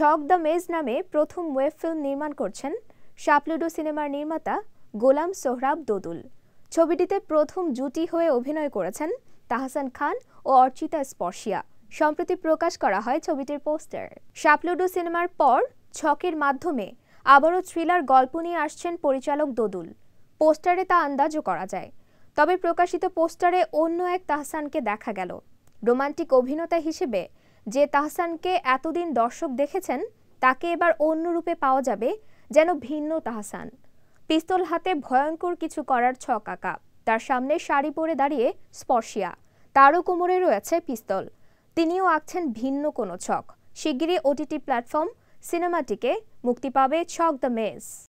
ছক দ্য মেজ নামে প্রথম ওয়েব ফিল্ম নির্মাণ করছেন শাপলুডো সিনেমার নির্মাতা গোলাম সোহরাব দোদুল ছবিটিতে প্রথম জুটি হয়ে অভিনয় করেছেন তাহসান খান ও অর্চিতা স্পর্শিয়া সম্প্রতি প্রকাশ করা হয় ছবিটির পোস্টার সাপলুডো সিনেমার পর ছকের মাধ্যমে আবারও থ্রিলার গল্প নিয়ে আসছেন পরিচালক দোদুল পোস্টারে তা আন্দাজও করা যায় তবে প্রকাশিত পোস্টারে অন্য এক তাহসানকে দেখা গেল রোমান্টিক অভিনেতা হিসেবে যে তাহসানকে এতদিন দর্শক দেখেছেন তাকে এবার অন্য রূপে পাওয়া যাবে যেন ভিন্ন তাহসান পিস্তল হাতে ভয়ঙ্কর কিছু করার ছক আঁকা তার সামনে শাড়ি পরে দাঁড়িয়ে স্পর্শিয়া তারও কোমরে রয়েছে পিস্তল তিনিও আঁকছেন ভিন্ন কোনো ছক শিগগিরই ওটিটি প্ল্যাটফর্ম সিনেমাটিকে মুক্তি পাবে ছক দ্য মেজ